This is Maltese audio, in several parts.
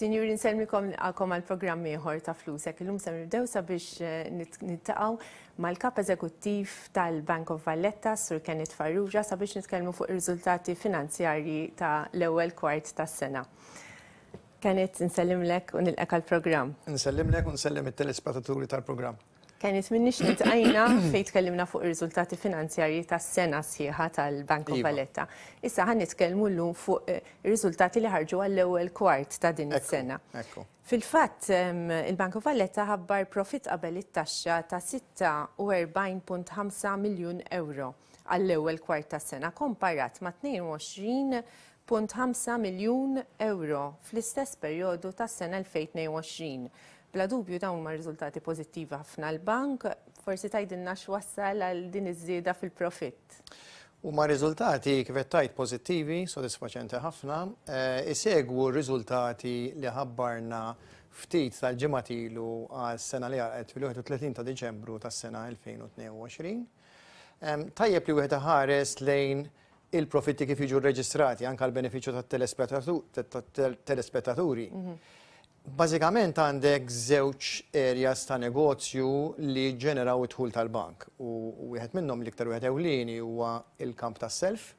Sinjuri, nsemmikom għakom għal-programm ieħor ta' flusek. Illum se biex sabiex ma' eh, mal-kap eżekuttiv tal-Bank of Valletta, Sur Kenneth Farrugia, sabiex nitkellmu fuq ir-riżultati finanzjarji ta' l-ewwel kwart tas-sena. Kenneth, nsellimlek u nilqek għal-programm. Nsellimlek u nsellim it telespatatori tal-programm. Kenneth, minn nix nitqajna fejn tkellimna fuq ir-riżultati finanzjarji tas-sena sħiħa tal-Bank of iva. Valletta. Issa ħan nitkellmu llum fuq ir-riżultati eh, li ħarġu għall-ewwel kwart ta' din is-sena. Fil-fatt ehm, il-Bank of Valletta ħabbar profit qabel it-taxxa ta' 46.5 miljun euro għall-ewwel kwart s sena komparat ma' 22.5 miljun euro fl-istess perjodu s sena 2022 Bla dubju dawn ma' riżultati pożittivi ħafna l-bank, forsi tajdinna x'wassal għal din iż-żieda fil-profitt. U ma' riżultati kvettajt pozittivi, sodisfaċenti ħafna, eh, isegwu riżultati li ħabbarna ftit tal-ġematilu għal sena li għaqet fil-31 ta' Deċembru ta' sena 2022. Tajjeb li wieħed ħares lejn il-profitti kif jiġu reġistrati anka l-beneficju tat-telespettaturi. Bażikament għandek żewġ areas ta' negozju li ġeneraw it-ħul tal-bank u wieħed minnhom liktar iktar wieħed ewlieni huwa il-kamp tas-self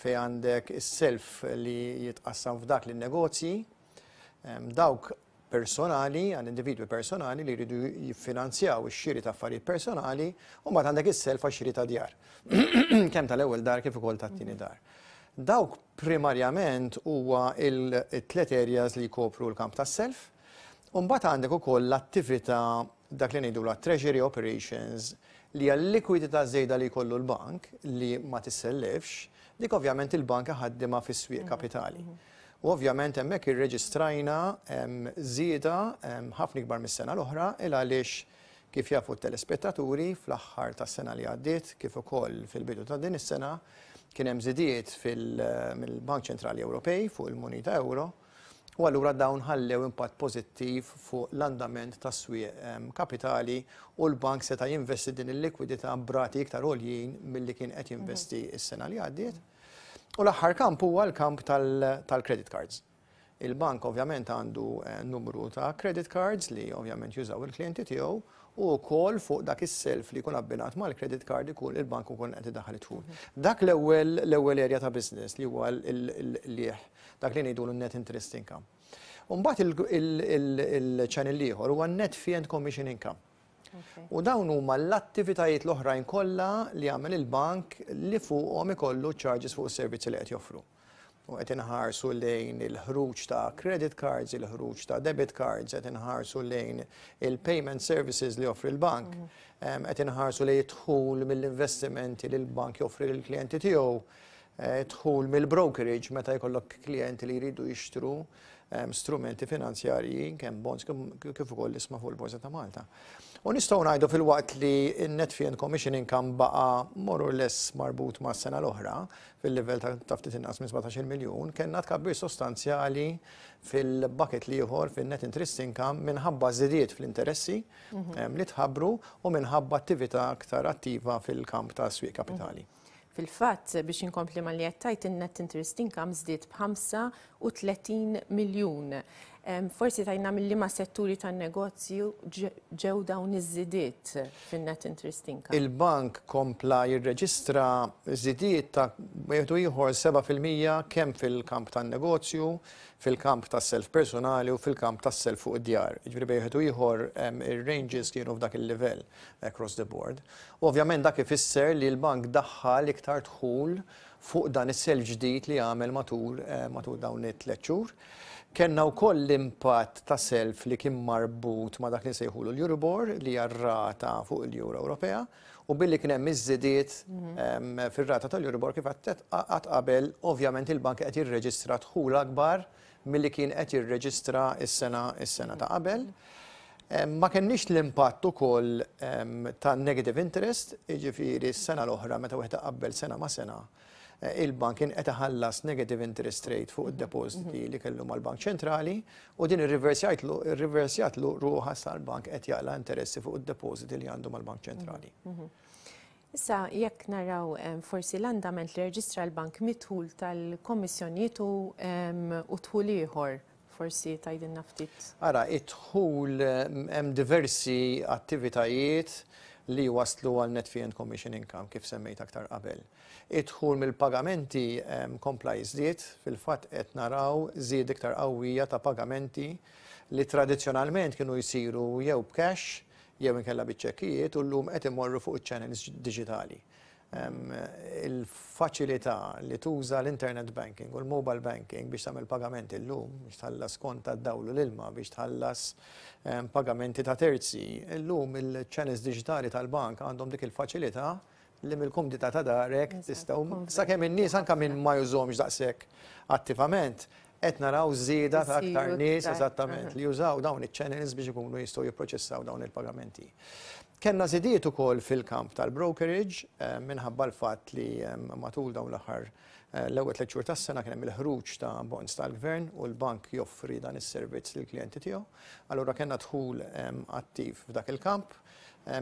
fej għandek is-self li jitqassam f'dak lin negozji dawk personali, għan individwi personali li jridu jiffinanzjaw ix-xiri ta' affarijiet personali u mbagħad għandek is-self għax-xiri ta' djar. Kemm tal-ewwel dar kif ukoll tat-tieni dar. Dawk primarjament huwa il-tlet areas li kopru l-kamp tas self Umbat għandek ukoll l-attività dak li ngħidu treasury operations li għal likwidita żejda li kollu l-bank li ma tissellifx, dik ovvjament il-banka ħaddima fis-swieq mhm. kapitali. Mhm. U ovvjament hemmhekk irreġistrajna żieda ħafna ikbar mis-sena l-oħra il għaliex kif jafu t-telespettaturi fl-aħħar tas-sena li għaddiet kif ukoll fil-bidu ta' din is-sena kien hemm żidiet fil eh, bank Ċentrali Ewropej fuq il-Munita Euro u allura dawn ħallew impatt pożittiv fuq l-andament tas-swieq kapitali u l-bank seta' jinvesti din il-likwidità brati iktar għoljien mill-li kien qed jinvesti mhm. s-sena li għaddiet. U l-aħħar kamp huwa l-kamp tal-credit cards. Il-bank ovvjament għandu eh, numru ta' credit cards li ovvjament jużaw il-klienti tiegħu u kol fuq dak is-self li jkun abbinat mal-credit card ikun il-bank ukoll qed idaħħal idħul. Dak l-ewwel l-ewwel erja ta' business li huwa l-lieħ, dak li ngħidu net interest income. Umbat il-ċanel liħor huwa net fee and commission income. U dawn huma l-attivitajiet l-oħrajn kollha li għamel il-bank li fuqhom ikollu charges fuq is-servizzi li qed joffru u għet inħarsu lejn il-ħruġ ta' credit cards, il-ħruġ ta' debit cards, għet inħarsu lejn il-payment services li offri l-bank, għet mhm. inħarsu lejn it-tħul mill-investimenti li l-bank joffri l-klienti tiegħu. Eh, tħul mill-brokerage meta jkollok klienti li jridu jixtru strumenti finanzjarji kemm bonds kif ukoll isma' fuq il-Borza ta' Malta. U nistgħu ngħidu fil-waqt li in net fee commission income baqa' more or less marbut ma' sena l-oħra fil-livell ta' ftit inqas minn 17 miljun, kellna tkabbir sostanzjali fil-bucket li ieħor fin-net interest income minħabba żidiet fl-interessi mhm. li tħabbru u minħabba attività aktar attiva fil-kamp ta' swieq kapitali. Fil-fatt biex inkompli ma li għattajt in-net interest income zdiet 30 miljun. Forsi tajna mill ma setturi tan negozju ġew dawn iż-żidiet fin-net interest income. Il-bank kompla jirreġistra żidiet ta' jgħidu ieħor 7% kemm fil-kamp tan negozju, fil-kamp tas self personali u fil-kamp tas self fuq id-djar. Ġifieri bejħedu ieħor ir-ranges kienu f'dak il-livell across the board. U ovvjament dak ifisser li l-bank daħħal iktar dħul fuq dan is-self ġdid li għamel matul matul dawn it-tliet Kenna u koll l-impatt ta' self li kien marbut ma' dak li sejħu l eurobor li jarrata fuq il-Euro Ewropea u billi kien hemm iż-żidiet mhm. fir-rata tal eurobor kif qatt qabel ovvjament il-bank qed jirreġistra dħul akbar milli kien qed jirreġistra is-sena is-sena ta' qabel. Ma kenniex l-impatt ukoll ta' negative interest, jiġifieri s-sena l-oħra meta wieħed qabel sena ma' sena. Eh, il-bank kien qed ħallas negative interest rate fuq id-depositi mhm. li kellu mal-Bank Ċentrali u din ir-riversjat lu ruħa sal-bank qed jaqla interessi fuq id-depositi li għandu mal-Bank mhm. Ċentrali. Mhm. Issa jekk naraw forsi l-andament li reġistra l-bank mitħul tal-komissjonijiet u tħul ieħor forsi tajdin naftit? Ara, itħul hemm diversi attivitajiet li waslu għal net fee and commission income kif semmejt aktar qabel. Idħul mill-pagamenti kompla jizdiet fil-fat qed naraw żied iktar qawwija ta' pagamenti li tradizzjonalment kienu jisiru jew b'cash jew inkella biċċekkijiet u llum qed imorru fuq iċ-channels digitali il-faċilità li tuża l-internet banking u l-mobile banking biex tagħmel pagamenti llum, biex tħallas konta d dawlu l-ilma, biex tħallas pagamenti ta' terzi. L-lum il-channels digitali tal-bank għandhom dik il-faċilità li mill di ta' darek tistgħu sakemm in-nies anke minn ma jużomx daqshekk attivament qed naraw zida ta' aktar nies eżattament li jużaw dawn iċ-channels biex ikunu jistgħu jipproċessaw dawn il-pagamenti. Kenna zidiet u kol fil-kamp tal-brokerage eh, minħabba l-fat li eh, matul dawn l-ħar eh, l-ewwel tliet xhur tas-sena kien hemm il-ħruġ ta' bonds tal-gvern u l-bank joffri dan is-servizz lill-klijenti tiegħu. Allura kellna dħul attiv f'dak il-kamp.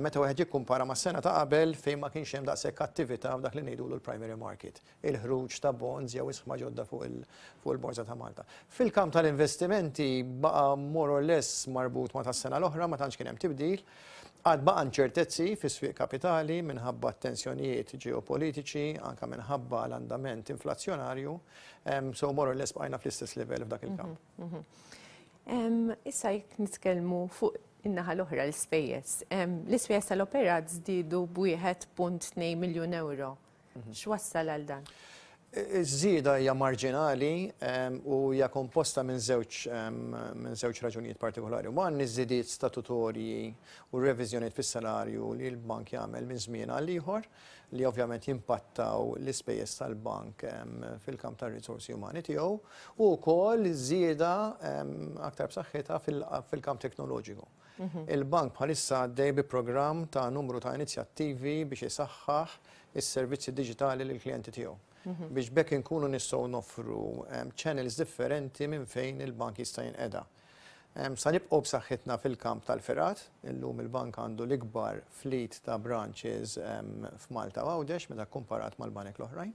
Meta wieħed jikkumpara mas sena ta' qabel fejn ma kienx hemm daqshekk attività f'dak li ngħidu l-primary market, il-ħruġ ta' bonds jew isħma ġodda fuq il-borza ta' Malta. Fil-kamp tal-investimenti baqa' more or less marbut ma' tas-sena l-oħra ma tantx kien hemm tibdil. Għad baqa' ċertezzi fis-swieq kapitali minħabba t tensjonijiet ġeopolitiċi, anka minħabba l-andament inflazzjonarju, so more l les bqajna fl-istess level f'dak il-kamp. Mhm, mhm. Issa jek nitkellmu fuq in-naħa l-oħra l spejjes l spejjes tal-operat żdiedu b'1.2 miljun euro. Mhm. X'wassal għal dan? Iż-żieda hija marġinali u hija komposta minn żewġ minn żewġ raġunijiet partikolari. Ma iż-żidiet statutorji u r-reviżjonijiet fis-salarju li l-bank jagħmel minn żmien għal ieħor li ovvjament jimpattaw l-ispejjeż tal-bank fil-kamp tar-risorsi umani tiegħu u wkoll żieda aktar b'saħħitha fil-kamp teknoloġiku. Mhm. Il-bank bħalissa għaddej bi programm ta' numru ta' inizjattivi biex jisaxħax is-servizzi digitali lill klijenti tiegħu. Mhm. Biex bekk inkunu nistgħu nofru channels differenti minn fejn il-bank jista' jinqeda. Sa nibqgħu b'saħħitna fil-kamp tal-ferat, illum il-bank għandu l-ikbar fleet ta' branches f'Malta u Għawdex meta kkumparat mal-banek l-oħrajn.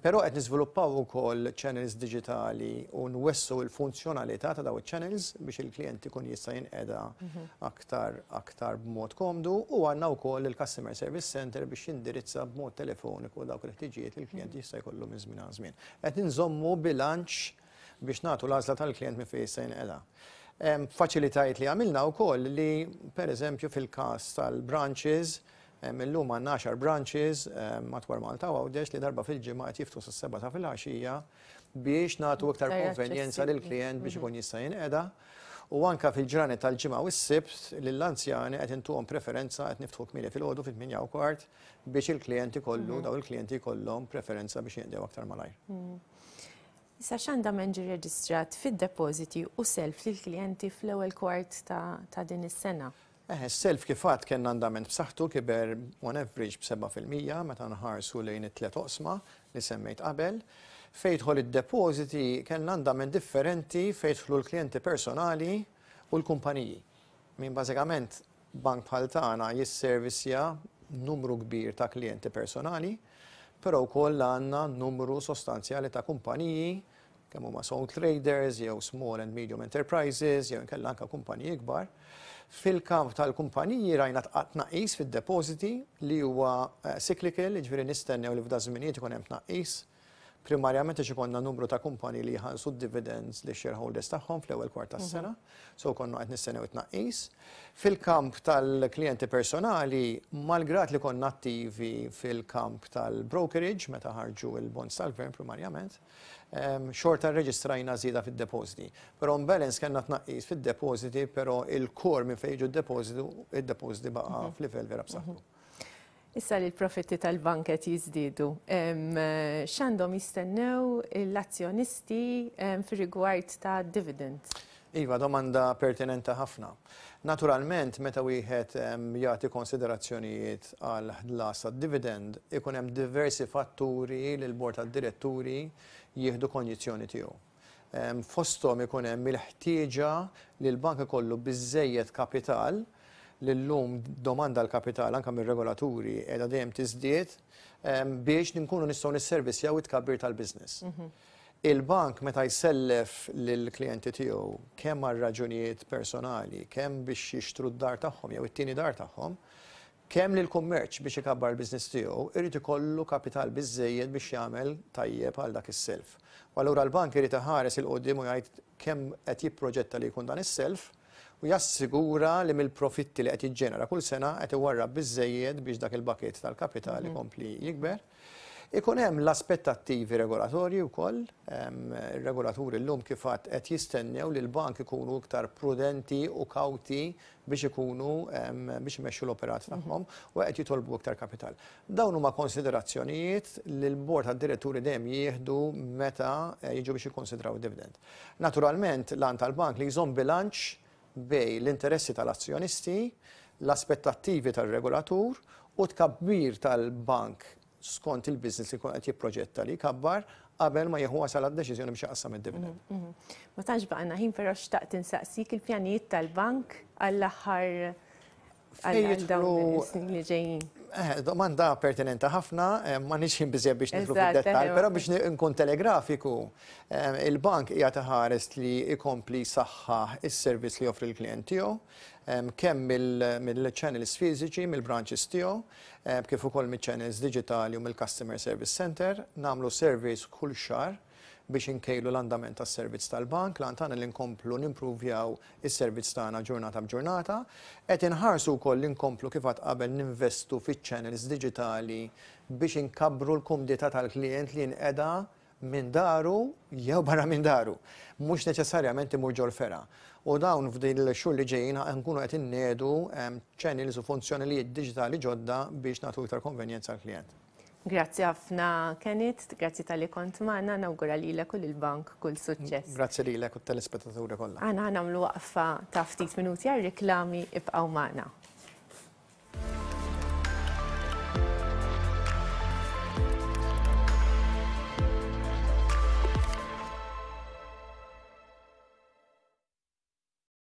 Pero qed niżviluppaw ukoll channels digitali u nwessu l-funzjonalità ta' daw channels biex il-klient ikun jista' jinqeda mhm. aktar aktar b'mod komdu u għandna wkoll il-Customer Service Center biex jindirizza b'mod telefoniku dawk il-ħtiġijiet il l-klient mhm. jista' jkollu minn żmien għal żmien. Qed inżommu bilanċ biex nagħtu l-għażla tal-klient minn fejn jista' jinqeda. Faċilitajiet li għamilna wkoll li pereżempju fil-każ tal-branches Eh, Millum għanna 10 branches eh, matwar Malta għawdex li darba fil-ġimgħa qed jiftu s seba ta' fil ħaxija biex nagħtu iktar konvenjenza lil klient biex mhm. ikun jista' jinqeda. U anka fil-ġranet tal-ġimgħa u s-sibt lill-anzjani qed intuhom preferenza qed niftu kmini fil-ħodu fil-8 u kwart biex il-klijenti kollu mhm. daw il-klijenti kollhom preferenza biex jinqdew aktar malajr. Mhm. Issa xanda menġi reġistrat fid-depositi u self lil klijenti fl-ewwel kwart ta' din is-sena. Eh, self kifat kien andament b'saħħtu kiber on average b'7% meta nħarsu lejn it tliet oqsma li semmejt qabel. Fejtħol id-depositi kien andament differenti fejtħlu l-klijenti personali u l-kumpaniji. Min bażikament bank bħal tagħna jisservisja numru kbir ta' klijenti personali, però wkoll għandna numru sostanzjali ta' kumpaniji kemm huma sole traders jew small and medium enterprises jew inkella anke kumpaniji kbar. Fil-kamp tal-kumpaniji rajna tnaqis fil-depositi li huwa eh, cyclical, nistenni nistennew li f'da żminijiet ikun hemm tnaqis primarjament iġi konna numru ta' kumpani li ħansu dividends li shareholders tagħhom fl-ewwel kwarta tas-sena, mhm. so konna qed nistennew it-tnaqqis. Fil-kamp tal-klijenti personali, malgrat li konna attivi fil-kamp tal-brokerage, meta ħarġu il-bonds tal-gvern primarjament, xorta reġistrajna zida fil-depositi. Pero balance kena tnaqqis fil-depositi, pero il-kor minn fejġu il-depositi, il-depositi baqa mhm. fil-level vera b'saħħu. Mhm. Issa li l-profitti tal-banket jizdidu. Xandom jistennew l-azzjonisti fi rigward ta' dividend? Iva, domanda pertinenta ħafna. Naturalment, meta wieħed jagħti konsiderazzjonijiet għal ħlas dividend ikun hemm diversi fatturi li l-bord tad-diretturi jieħdu kondizzjoni tiegħu. Fostom ikun hemm il-ħtieġa li l-bank ikollu biżejjed kapital l-lum domanda l-kapital anka mir regolaturi edha dejjem tiżdied biex ninkunu nistgħu nisservissjaw it-kabbir tal-business. Mhm. Il-bank meta jsellef lill-klijenti tiegħu kemm għal raġunijiet personali, kemm biex jixtru d-dar tagħhom jew it-tieni dar tagħhom, kemm lil kummerċ biex ikabbar l-biznis tiegħu, irid ikollu kapital biżejjed biex jagħmel tajjeb għal dak is-self. allura l-bank irid iħares il-qudiem u jgħid kemm qed jipproġetta li jkun dan is-self, u jassigura li mill-profitti li qed jiġġenera kull sena qed iwarra bizzejed biex dak il-baket tal-kapitali mm-hmm. kompli jikber. Ikun hemm l-aspettattivi regolatorji wkoll, regolaturi llum kif kifat qed jistennew li l-bank ikunu iktar prudenti u kawti biex ikunu biex imexxu l-operat mm-hmm. tagħhom u qed jitolbu iktar kapital. Dawn huma konsiderazzjonijiet li l-bord tad-diretturi dejjem jieħdu meta eh, jiġu biex jikkonsidraw dividend. Naturalment, l-an tal-bank li jżomm bilanċ bej l-interessi tal-azzjonisti, l-aspettattivi tal regulatur u tkabbir tal-bank skont il-biznis li kun qed jipproġetta li kabbar qabel ma jieħu għasal għad-deċiżjoni biex jaqsam id-dividend. Mhm, mhm. Ma tantx baqgħna ħin però xtaqt insaqsik il-pjanijiet tal-bank għall-aħħar Eh, Domanda pertinenta ħafna, eh, ma nixħin bizzja biex nifru fil-dettal, eh, pero biex nkun telegrafiku, eh, il-bank jgħata ħares li ikompli saħħa il-servis li offri l-klient tiegħu, kemm mill-channels fiżiċi, mill-branches tiegħu, kif ukoll mill-channels digitali u mill-customer service center, namlu service kull xar biex inkejlu l-andament tas servizz tal-bank, lantana li nkomplu nimpruvjaw is-servizz tagħna ġurnata b'ġurnata, qed inħarsu wkoll li nkomplu kif qatt ninvestu fiċ-channels digitali biex inkabru l-kumdita tal-klient li n-eda minn daru jew barra minn daru. Mhux neċessarjament imur fera. U dawn f'din il xur li ġejjin nkunu qed innedu channels u funzjonalijiet digitali ġodda biex nagħtu iktar konvenjenza għall-klient. Grazzi ħafna Kenneth, grazzi tal-li kont maħna, nawgura li l il-bank kull suċċess. Grazzi li l-ek u tal-ispettaturi kollha. Għana għanamlu waqfa ta' ftit minuti għal reklami ibqaw maħna.